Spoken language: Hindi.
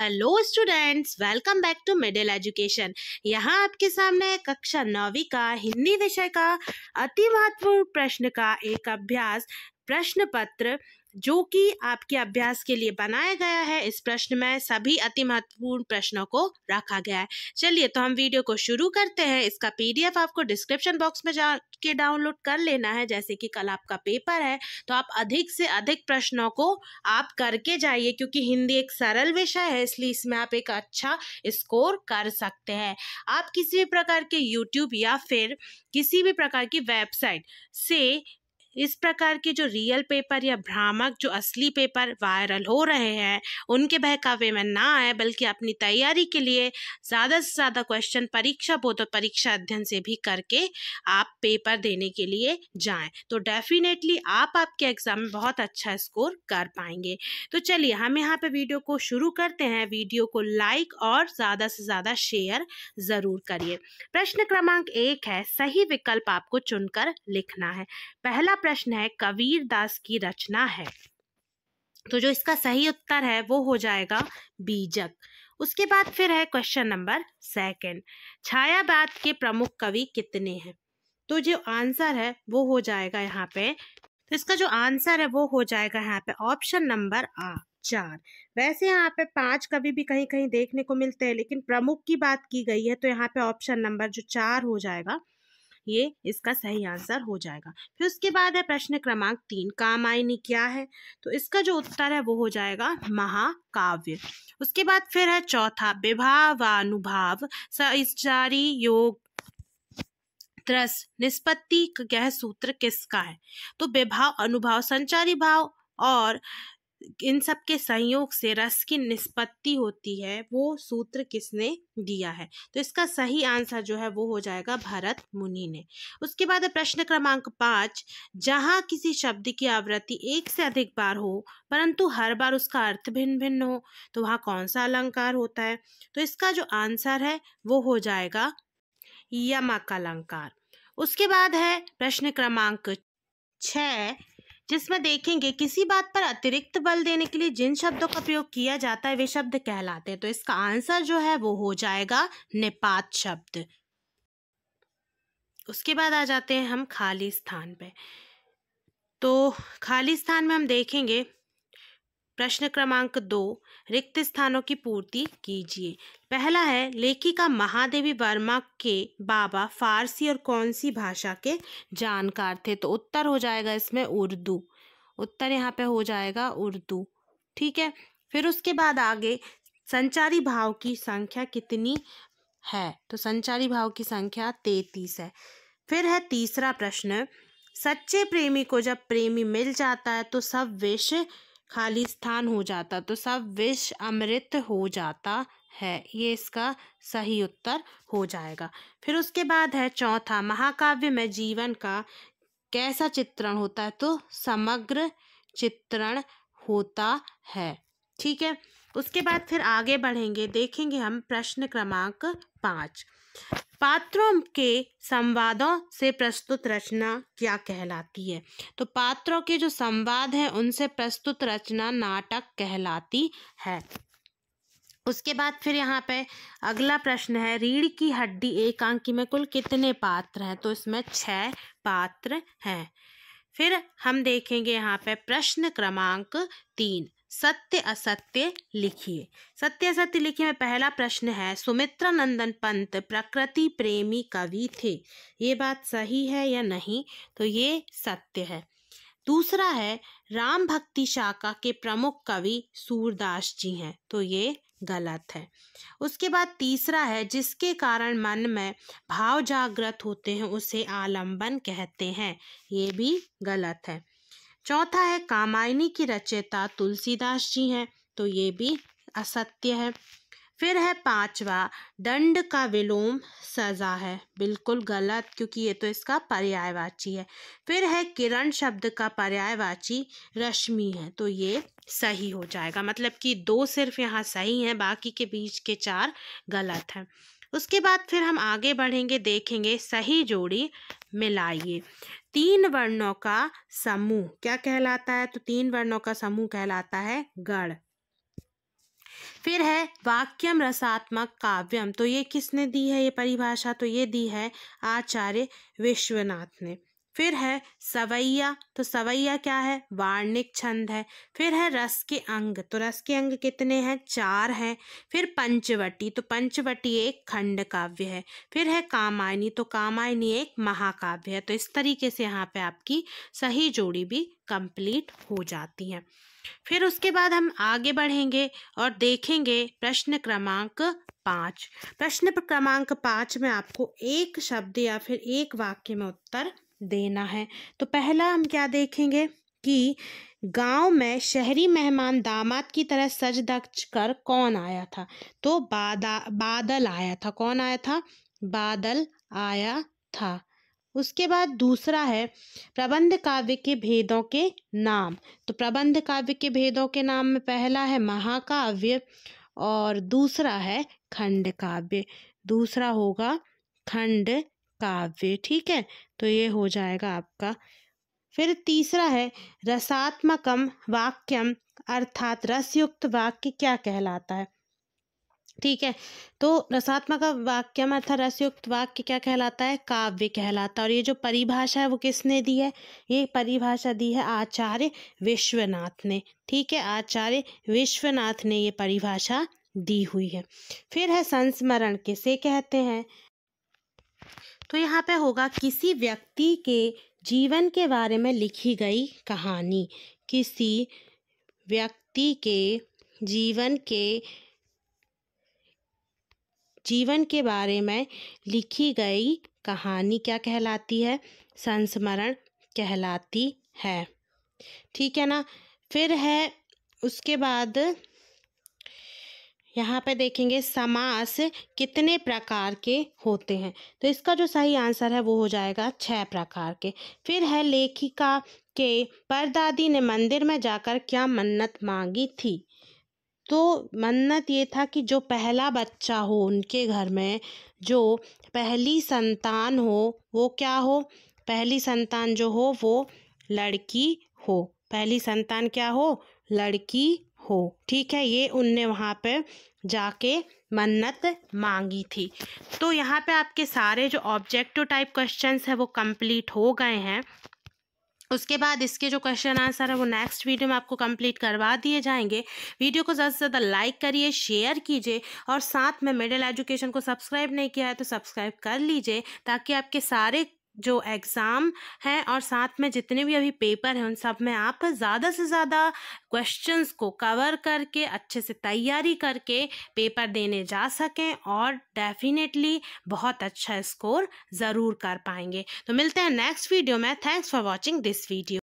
hello students welcome back to middle education यहाँ आपके सामने कक्षा नौवीं का हिंदी विषय का अति महत्वपूर्ण प्रश्न का एक अभ्यास प्रश्न पत्र जो कि आपके अभ्यास के लिए बनाया गया है इस प्रश्न में सभी अति महत्वपूर्ण प्रश्नों को रखा गया है चलिए तो हम वीडियो को शुरू करते हैं इसका पीडीएफ आपको डिस्क्रिप्शन बॉक्स में जाके डाउनलोड कर लेना है जैसे कि कल आपका पेपर है तो आप अधिक से अधिक प्रश्नों को आप करके जाइए क्योंकि हिंदी एक सरल विषय है इसलिए इसमें आप एक अच्छा स्कोर कर सकते हैं आप किसी भी प्रकार के यूट्यूब या फिर किसी भी प्रकार की वेबसाइट से इस प्रकार के जो रियल पेपर या भ्रामक जो असली पेपर वायरल हो रहे हैं उनके बहकावे में ना आए बल्कि अपनी तैयारी के लिए ज़्यादा से ज़्यादा क्वेश्चन परीक्षा बोध और परीक्षा अध्ययन से भी करके आप पेपर देने के लिए जाएं तो डेफिनेटली आप आपके एग्ज़ाम में बहुत अच्छा स्कोर कर पाएंगे तो चलिए हम यहाँ पर वीडियो को शुरू करते हैं वीडियो को लाइक और ज़्यादा से ज़्यादा शेयर ज़रूर करिए प्रश्न क्रमांक एक है सही विकल्प आपको चुनकर लिखना है पहला प्रश्न है कबीर दास की रचना है तो जो इसका सही उत्तर है वो हो जाएगा बीजक उसके बाद फिर है क्वेश्चन नंबर सेकंड छायावाद के प्रमुख कवि कितने हैं तो जो आंसर है वो हो जाएगा यहाँ पे तो इसका जो आंसर है वो हो जाएगा यहाँ पे ऑप्शन नंबर आ चार वैसे यहाँ पे पांच कवि भी कहीं कहीं देखने को मिलते हैं लेकिन प्रमुख की बात की गई है तो यहाँ पे ऑप्शन नंबर जो चार हो जाएगा ये इसका सही आंसर हो जाएगा फिर उसके बाद है प्रश्न क्रमांक तीन कामायनी क्या है तो इसका जो उत्तर है वो हो जाएगा महाकाव्य उसके बाद फिर है चौथा विभावानुभाव सारी योग त्रस निष्पत्ति यह सूत्र किसका है तो विभाव अनुभाव संचारी भाव और इन सब के संयोग से रस की निष्पत्ति होती है वो सूत्र किसने दिया है तो इसका सही आंसर जो है वो हो जाएगा भरत मुनि ने उसके बाद प्रश्न क्रमांक पांच जहाँ किसी शब्द की आवृत्ति एक से अधिक बार हो परंतु हर बार उसका अर्थ भिन्न भिन्न हो तो वहाँ कौन सा अलंकार होता है तो इसका जो आंसर है वो हो जाएगा यमक अलंकार उसके बाद है प्रश्न क्रमांक छः जिसमें देखेंगे किसी बात पर अतिरिक्त बल देने के लिए जिन शब्दों का प्रयोग किया जाता है वे शब्द कहलाते हैं तो इसका आंसर जो है वो हो जाएगा निपात शब्द उसके बाद आ जाते हैं हम खाली स्थान पे तो खाली स्थान में हम देखेंगे प्रश्न क्रमांक दो रिक्त स्थानों की पूर्ति कीजिए पहला है लेखिका महादेवी वर्मा के बाबा फारसी और कौन सी भाषा के जानकार थे तो उत्तर हो जाएगा इसमें उर्दू उत्तर यहाँ पे हो जाएगा उर्दू ठीक है फिर उसके बाद आगे संचारी भाव की संख्या कितनी है तो संचारी भाव की संख्या तैतीस है फिर है तीसरा प्रश्न सच्चे प्रेमी को जब प्रेमी मिल जाता है तो सब विषय खाली स्थान हो जाता तो सब विष अमृत हो जाता है ये इसका सही उत्तर हो जाएगा फिर उसके बाद है चौथा महाकाव्य में जीवन का कैसा चित्रण होता है तो समग्र चित्रण होता है ठीक है उसके बाद फिर आगे बढ़ेंगे देखेंगे हम प्रश्न क्रमांक पाँच पात्रों के संवादों से प्रस्तुत रचना क्या कहलाती है तो पात्रों के जो संवाद हैं उनसे प्रस्तुत रचना नाटक कहलाती है उसके बाद फिर यहाँ पे अगला प्रश्न है रीढ़ की हड्डी एकांकी में कुल कितने पात्र हैं तो इसमें छः पात्र हैं फिर हम देखेंगे यहाँ पे प्रश्न क्रमांक तीन सत्य असत्य लिखिए सत्य असत्य लिखिए में पहला प्रश्न है सुमित्रा नंदन पंत प्रकृति प्रेमी कवि थे ये बात सही है या नहीं तो ये सत्य है दूसरा है राम भक्ति शाखा के प्रमुख कवि सूरदास जी हैं तो ये गलत है उसके बाद तीसरा है जिसके कारण मन में भाव जागृत होते हैं उसे आलंबन कहते हैं ये भी गलत है चौथा है कामायनी की रचयिता तुलसीदास जी हैं तो ये भी असत्य है फिर है पांचवा दंड का विलोम सजा है बिल्कुल गलत क्योंकि ये तो इसका पर्यायवाची है फिर है किरण शब्द का पर्यायवाची रश्मि है तो ये सही हो जाएगा मतलब कि दो सिर्फ यहाँ सही हैं बाकी के बीच के चार गलत हैं उसके बाद फिर हम आगे बढ़ेंगे देखेंगे सही जोड़ी मिलाइए तीन वर्णों का समूह क्या कहलाता है तो तीन वर्णों का समूह कहलाता है गढ़ फिर है वाक्यम रसात्मक काव्यम तो ये किसने दी है ये परिभाषा तो ये दी है आचार्य विश्वनाथ ने फिर है सवैया तो सवैया क्या है वार्णिक छंद है फिर है रस के अंग तो रस के अंग कितने हैं चार हैं फिर पंचवटी तो पंचवटी एक खंड काव्य है फिर है कामायनी तो कामायनी एक महाकाव्य है तो इस तरीके से यहाँ पे आपकी सही जोड़ी भी कंप्लीट हो जाती है फिर उसके बाद हम आगे बढ़ेंगे और देखेंगे प्रश्न क्रमांक पाँच प्रश्न क्रमांक पाँच में आपको एक शब्द या फिर एक वाक्य में उत्तर देना है तो पहला हम क्या देखेंगे कि गांव में शहरी मेहमान दामाद की तरह सज दक्ष कर कौन आया था तो बादा बादल आया था कौन आया था बादल आया था उसके बाद दूसरा है प्रबंध काव्य के भेदों के नाम तो प्रबंध काव्य के भेदों के नाम में पहला है महाकाव्य और दूसरा है खंड काव्य दूसरा होगा खंड काव्य ठीक है तो ये हो जाएगा आपका फिर तीसरा है रसात्मकम वाक्यम अर्थात रसयुक्त वाक्य क्या कहलाता है ठीक है तो रसात्मक वाक्यम अर्थात रसयुक्त वाक्य क्या कहलाता है काव्य कहलाता है और ये जो परिभाषा है वो किसने दी है ये परिभाषा दी है आचार्य विश्वनाथ ने ठीक है आचार्य विश्वनाथ ने ये परिभाषा दी हुई है फिर है संस्मरण किसे कहते हैं तो यहाँ पे होगा किसी व्यक्ति के जीवन के बारे में लिखी गई कहानी किसी व्यक्ति के जीवन के जीवन के बारे में लिखी गई कहानी क्या कहलाती है संस्मरण कहलाती है ठीक है ना फिर है उसके बाद यहाँ पे देखेंगे समास कितने प्रकार के होते हैं तो इसका जो सही आंसर है वो हो जाएगा छः प्रकार के फिर है लेखिका के परदादी ने मंदिर में जाकर क्या मन्नत मांगी थी तो मन्नत ये था कि जो पहला बच्चा हो उनके घर में जो पहली संतान हो वो क्या हो पहली संतान जो हो वो लड़की हो पहली संतान क्या हो लड़की हो ठीक है ये उनने वहाँ पे जाके मन्नत मांगी थी तो यहाँ पे आपके सारे जो ऑब्जेक्टिव टाइप क्वेश्चंस है वो कंप्लीट हो गए हैं उसके बाद इसके जो क्वेश्चन आंसर है वो नेक्स्ट वीडियो में आपको कंप्लीट करवा दिए जाएंगे वीडियो को ज़्यादा से ज़्यादा लाइक करिए शेयर कीजिए और साथ में मिडिल एजुकेशन को सब्सक्राइब नहीं किया है तो सब्सक्राइब कर लीजिए ताकि आपके सारे जो एग्ज़ाम हैं और साथ में जितने भी अभी पेपर हैं उन सब में आप ज़्यादा से ज़्यादा क्वेश्चंस को कवर करके अच्छे से तैयारी करके पेपर देने जा सकें और डेफिनेटली बहुत अच्छा स्कोर ज़रूर कर पाएंगे तो मिलते हैं नेक्स्ट वीडियो में thanks for watching this video